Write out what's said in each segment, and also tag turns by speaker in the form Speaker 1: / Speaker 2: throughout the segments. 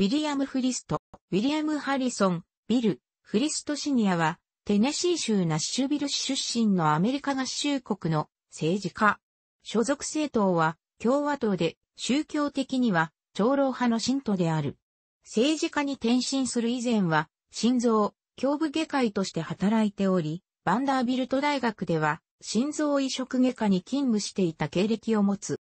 Speaker 1: ウィリアム・フリスト、ウィリアム・ハリソン、ビル、フリストシニアは、テネシー州ナッシュビル市出身のアメリカ合衆国の政治家。所属政党は共和党で、宗教的には長老派の信徒である。政治家に転身する以前は、心臓、胸部外科医として働いており、バンダービルト大学では、心臓移植外科に勤務していた経歴を持つ。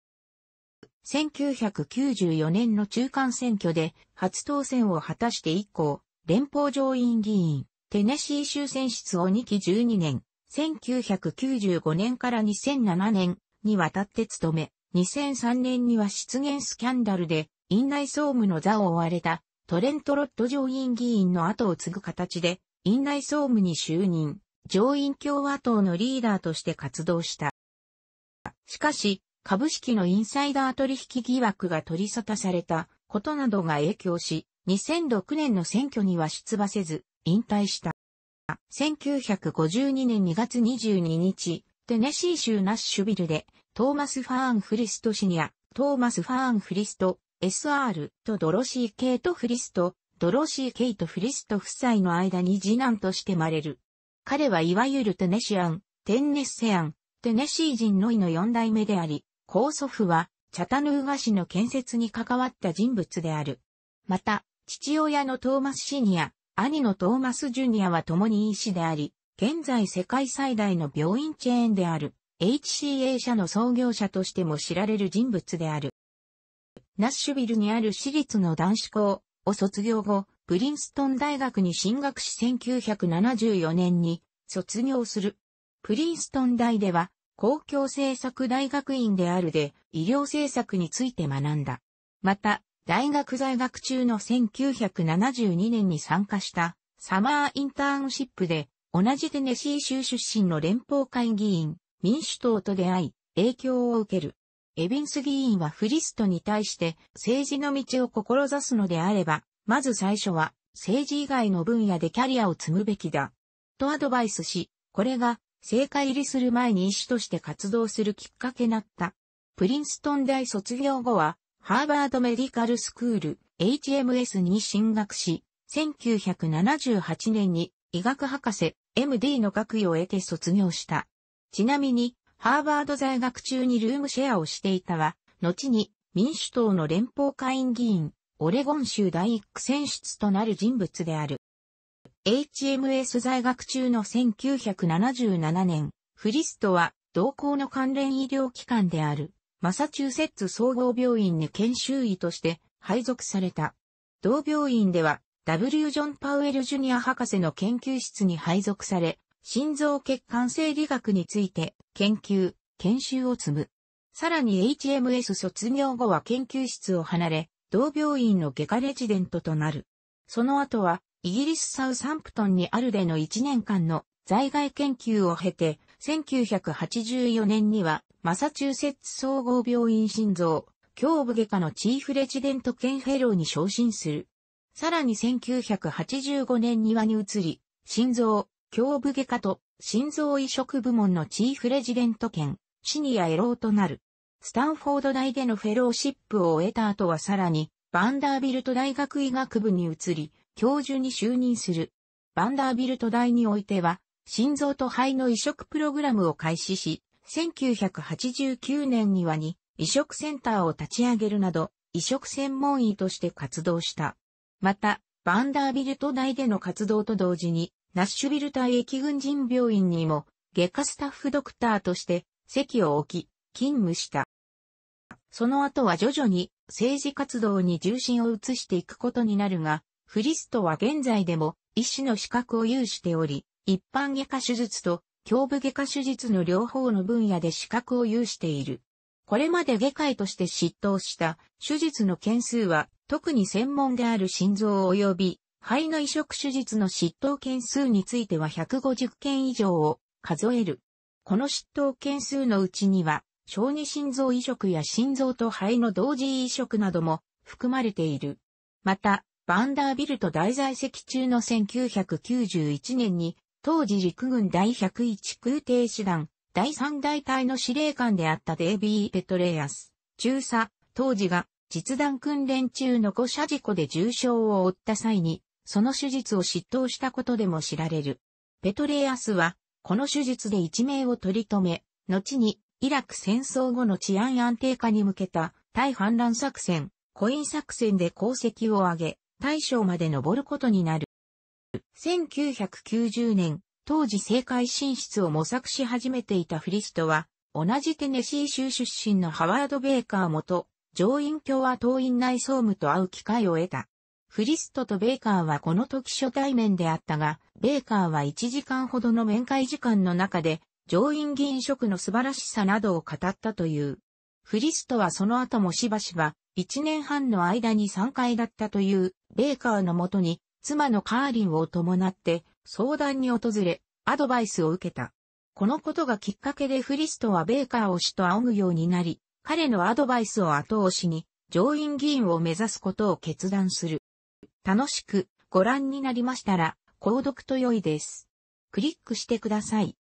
Speaker 1: 1994年の中間選挙で初当選を果たして以降、連邦上院議員、テネシー州選出を2期12年、1995年から2007年にわたって務め、2003年には失言スキャンダルで、院内総務の座を追われた、トレント・ロッド上院議員の後を継ぐ形で、院内総務に就任、上院共和党のリーダーとして活動した。しかし、株式のインサイダー取引疑惑が取り沙汰されたことなどが影響し、2006年の選挙には出馬せず、引退した。1952年2月22日、テネシー州ナッシュビルで、トーマス・ファーン・フリストシニア、トーマス・ファーン・フリスト、SR とドロシー・ケイト・フリスト、ドロシー・ケイト・フリスト夫妻の間に次男として生まれる。彼はいわゆるテネシアン、テンネッセアン、テネシー人のいの4代目であり、高祖父は、チャタヌーガ市の建設に関わった人物である。また、父親のトーマスシニア、兄のトーマスジュニアは共に医師であり、現在世界最大の病院チェーンである HCA 社の創業者としても知られる人物である。ナッシュビルにある私立の男子校を卒業後、プリンストン大学に進学し1974年に卒業する。プリンストン大では公共政策大学院であるで医療政策について学んだ。また、大学在学中の1972年に参加したサマーインターンシップで同じテネシー州出身の連邦会議員、民主党と出会い、影響を受ける。エビンス議員はフリストに対して政治の道を志すのであれば、まず最初は政治以外の分野でキャリアを積むべきだ。とアドバイスし、これが聖火入りする前に医師として活動するきっかけになった。プリンストン大卒業後は、ハーバードメディカルスクール HMS に進学し、1978年に医学博士 MD の学位を得て卒業した。ちなみに、ハーバード在学中にルームシェアをしていたは、後に民主党の連邦会員議員、オレゴン州第一区選出となる人物である。HMS 在学中の1977年、フリストは同校の関連医療機関であるマサチューセッツ総合病院に研修医として配属された。同病院では W. ジョン・パウエル・ジュニア博士の研究室に配属され、心臓血管生理学について研究、研修を積む。さらに HMS 卒業後は研究室を離れ、同病院の外科レジデントとなる。その後はイギリスサウサンプトンにあるでの1年間の在外研究を経て、1984年にはマサチューセッツ総合病院心臓、胸部外科のチーフレジデント兼フェローに昇進する。さらに1985年にはに移り、心臓、胸部外科と心臓移植部門のチーフレジデント兼、シニアエローとなる。スタンフォード大でのフェローシップを終えた後はさらに、バンダービルト大学医学部に移り、教授に就任する。バンダービルト大においては、心臓と肺の移植プログラムを開始し、1989年にはに移植センターを立ち上げるなど、移植専門医として活動した。また、バンダービルト大での活動と同時に、ナッシュビル大駅軍人病院にも、外科スタッフドクターとして席を置き、勤務した。その後は徐々に政治活動に重心を移していくことになるが、フリストは現在でも医師の資格を有しており、一般外科手術と胸部外科手術の両方の分野で資格を有している。これまで外科医として執刀した手術の件数は特に専門である心臓及び肺の移植手術の執刀件数については150件以上を数える。この執刀件数のうちには小児心臓移植や心臓と肺の同時移植なども含まれている。また、バンダービルト大在籍中の1991年に、当時陸軍第101空挺師団、第3大隊の司令官であったデイビー・ペトレアス、中佐、当時が実弾訓練中の誤射事故で重傷を負った際に、その手術を執刀したことでも知られる。ペトレアスは、この手術で一命を取り留め、後に、イラク戦争後の治安安定化に向けた、対反乱作戦、コイン作戦で功績を挙げ、大将まで登ることになる。1990年、当時政界進出を模索し始めていたフリストは、同じテネシー州出身のハワード・ベイカー元、上院共和党院内総務と会う機会を得た。フリストとベイカーはこの時初対面であったが、ベイカーは1時間ほどの面会時間の中で、上院議員職の素晴らしさなどを語ったという。フリストはその後もしばしば、1年半の間に3回だったという、ベーカーのもとに、妻のカーリンを伴って、相談に訪れ、アドバイスを受けた。このことがきっかけでフリストはベーカーを死と仰ぐようになり、彼のアドバイスを後押しに、上院議員を目指すことを決断する。楽しくご覧になりましたら、購読と良いです。クリックしてください。